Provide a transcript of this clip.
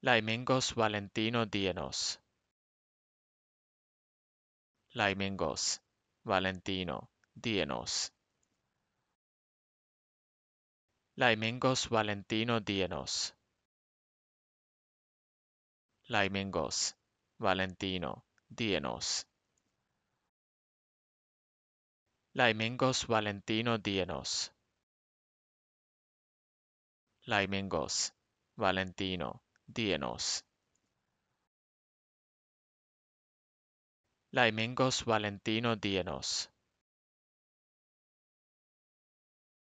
Laimingos Valentino Dienos. Laimingos Valentino Dienos. Laimingos Valentino Dienos. Laimingos Valentino Dienos. Laimingos Valentino Dienos. Laimingos Valentino dienos. Laimingos Valentino Dienos